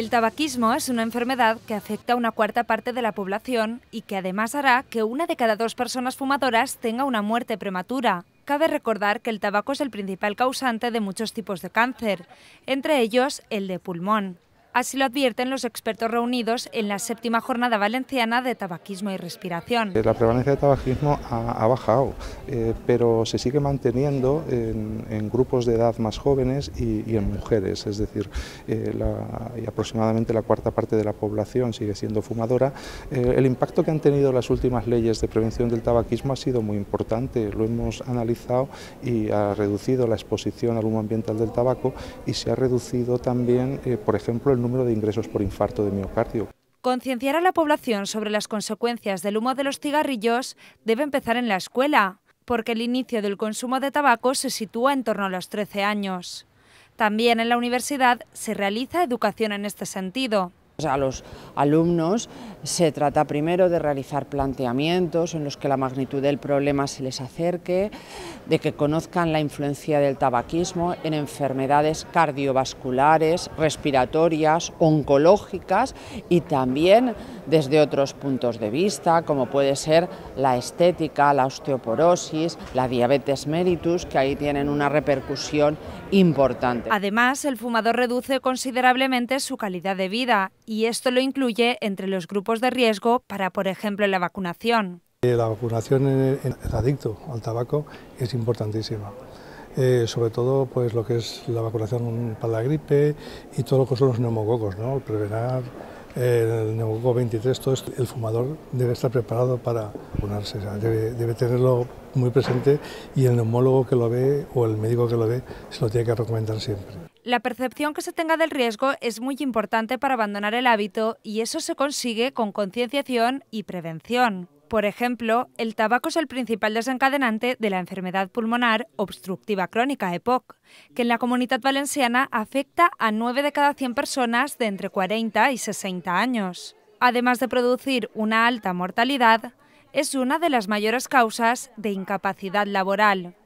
El tabaquismo es una enfermedad que afecta a una cuarta parte de la población y que además hará que una de cada dos personas fumadoras tenga una muerte prematura. Cabe recordar que el tabaco es el principal causante de muchos tipos de cáncer, entre ellos el de pulmón. Así lo advierten los expertos reunidos en la séptima jornada valenciana de tabaquismo y respiración. Eh, la prevalencia de tabaquismo ha, bajado, eh, pero se sigue manteniendo en, grupos de edad más jóvenes y, en mujeres, es decir, eh, y aproximadamente la cuarta parte de la población sigue siendo fumadora. el impacto que han tenido las últimas leyes de prevención del tabaquismo ha sido muy importante, lo hemos analizado y ha reducido la exposición al humo ambiental del tabaco y se ha reducido también, por ejemplo, el número de ingresos por infarto de miocardio. Concienciar a la población sobre las consecuencias del humo de los cigarrillos debe empezar en la escuela, porque el inicio del consumo de tabaco se sitúa en torno a los 13 años. También en la universidad se realiza educación en este sentido. A los alumnos se trata primero de realizar planteamientos en los que la magnitud del problema se les acerque, de que conozcan la influencia del tabaquismo en enfermedades cardiovasculares, respiratorias, oncológicas y también desde otros puntos de vista, como puede ser la estética, la osteoporosis, la diabetes mellitus, que ahí tienen una repercusión importante. Además, el fumador reduce considerablemente su calidad de vida y esto lo incluye entre los grupos de riesgo para, por ejemplo, la vacunación. Eh, la vacunación en el adicto al tabaco es importantísima. Eh, sobre todo pues lo que es la vacunación para la gripe y todo lo que son los neumococos, ¿no? el prevenar el neumococo 23, todo esto, el fumador debe estar preparado para vacunarse, debe, tenerlo muy presente y el neumólogo que lo ve o el médico que lo ve se lo tiene que recomendar siempre. La percepción que se tenga del riesgo es muy importante para abandonar el hábito y eso se consigue con concienciación y prevención. Por ejemplo, el tabaco es el principal desencadenante de la enfermedad pulmonar obstructiva crónica EPOC, que en la comunidad valenciana afecta a 9 de cada 100 personas de entre 40 y 60 años. Además de producir una alta mortalidad, es una de las mayores causas de incapacidad laboral,